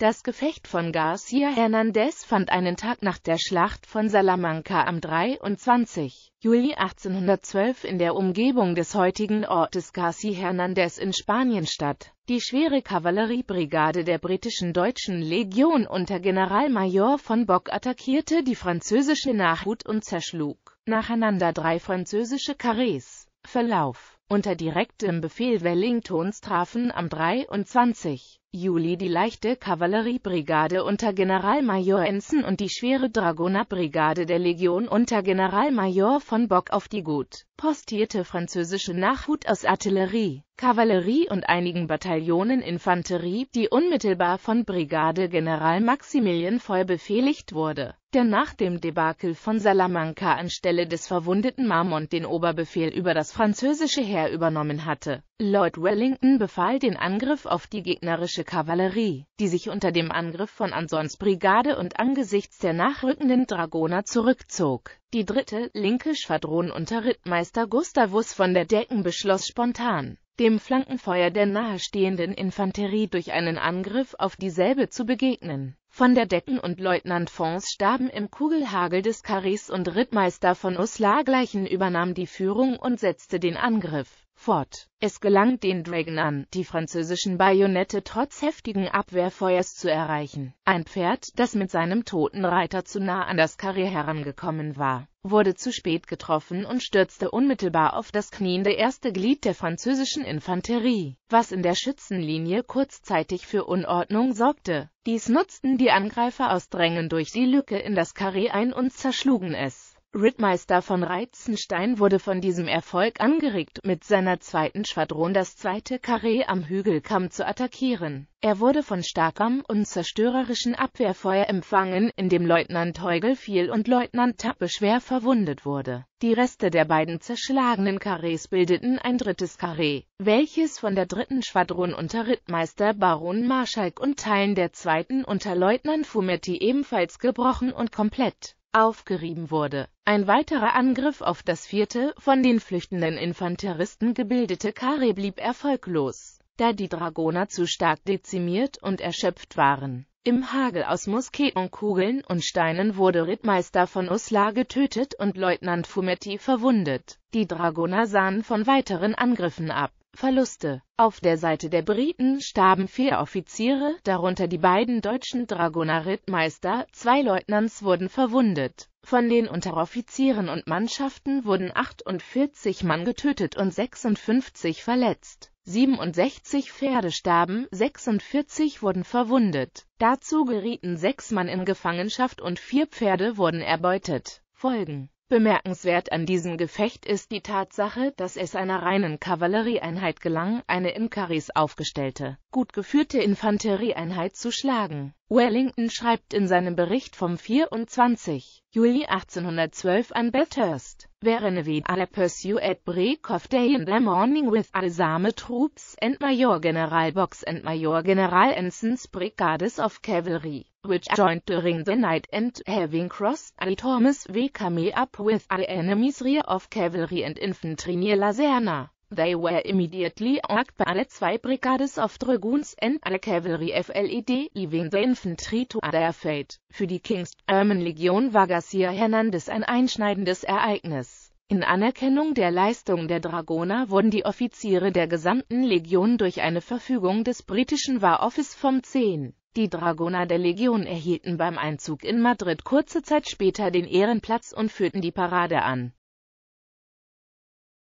Das Gefecht von Garcia Hernandez fand einen Tag nach der Schlacht von Salamanca am 23. Juli 1812 in der Umgebung des heutigen Ortes Garcia Hernandez in Spanien statt. Die schwere Kavalleriebrigade der britischen Deutschen Legion unter Generalmajor von Bock attackierte die französische Nachhut und zerschlug nacheinander drei französische Carrés. Verlauf unter direktem Befehl Wellingtons trafen am 23. Juli die leichte Kavalleriebrigade unter Generalmajor Ensen und die schwere Dragonerbrigade der Legion unter Generalmajor von Bock auf die gut postierte französische Nachhut aus Artillerie, Kavallerie und einigen Bataillonen Infanterie, die unmittelbar von Brigadegeneral Maximilien Feuer befehligt wurde, der nach dem Debakel von Salamanca anstelle des verwundeten Marmont den Oberbefehl über das französische Heer übernommen hatte. Lord Wellington befahl den Angriff auf die gegnerische Kavallerie, die sich unter dem Angriff von Ansons Brigade und angesichts der nachrückenden Dragoner zurückzog. Die dritte, linke Schwadron unter Rittmeister Gustavus von der Decken beschloss spontan, dem Flankenfeuer der nahestehenden Infanterie durch einen Angriff auf dieselbe zu begegnen. Von der Decken und Leutnant Fons starben im Kugelhagel des Karis und Rittmeister von Uslar gleichen übernahm die Führung und setzte den Angriff fort. Es gelang den Dragon an, die französischen Bajonette trotz heftigen Abwehrfeuers zu erreichen. Ein Pferd, das mit seinem toten Reiter zu nah an das Karree herangekommen war, wurde zu spät getroffen und stürzte unmittelbar auf das kniende erste Glied der französischen Infanterie, was in der Schützenlinie kurzzeitig für Unordnung sorgte. Dies nutzten die Angreifer aus Drängen durch die Lücke in das Karree ein und zerschlugen es. Rittmeister von Reitzenstein wurde von diesem Erfolg angeregt, mit seiner zweiten Schwadron das zweite Karree am Hügelkamm zu attackieren. Er wurde von starkem und zerstörerischen Abwehrfeuer empfangen, in dem Leutnant Heugel fiel und Leutnant Tappe schwer verwundet wurde. Die Reste der beiden zerschlagenen Karrees bildeten ein drittes Karree, welches von der dritten Schwadron unter Rittmeister Baron Marschalk und Teilen der zweiten unter Leutnant Fumetti ebenfalls gebrochen und komplett aufgerieben wurde. Ein weiterer Angriff auf das vierte, von den flüchtenden Infanteristen gebildete Karree blieb erfolglos, da die Dragoner zu stark dezimiert und erschöpft waren. Im Hagel aus Musketenkugeln und Steinen wurde Rittmeister von Uslar getötet und Leutnant Fumetti verwundet. Die Dragoner sahen von weiteren Angriffen ab. Verluste. Auf der Seite der Briten starben vier Offiziere, darunter die beiden deutschen Dragonerrittmeister, zwei Leutnants wurden verwundet. Von den Unteroffizieren und Mannschaften wurden 48 Mann getötet und 56 verletzt. 67 Pferde starben, 46 wurden verwundet. Dazu gerieten sechs Mann in Gefangenschaft und vier Pferde wurden erbeutet. Folgen Bemerkenswert an diesem Gefecht ist die Tatsache, dass es einer reinen Kavallerieeinheit gelang, eine in Karis aufgestellte, gut geführte Infanterieeinheit zu schlagen. Wellington schreibt in seinem Bericht vom 24. Juli 1812 an Bathurst Berenovid pursue at break of day in the morning with Alsame troops and Major General Box and Major General Ensign's brigades of cavalry, which joined during the night and having crossed Thomas, we come up with the enemy's rear of cavalry and infantry near Laserna. They were immediately attacked by the two brigades of dragoons and the cavalry FLED, leaving the infantry to their fate. Für die King's German Legion war Garcia Hernandez ein einschneidendes Ereignis. In Anerkennung der Leistung der Dragoner wurden die Offiziere der gesamten Legion durch eine Verfügung des britischen War Office vom 10. Die Dragoner der Legion erhielten beim Einzug in Madrid kurze Zeit später den Ehrenplatz und führten die Parade an.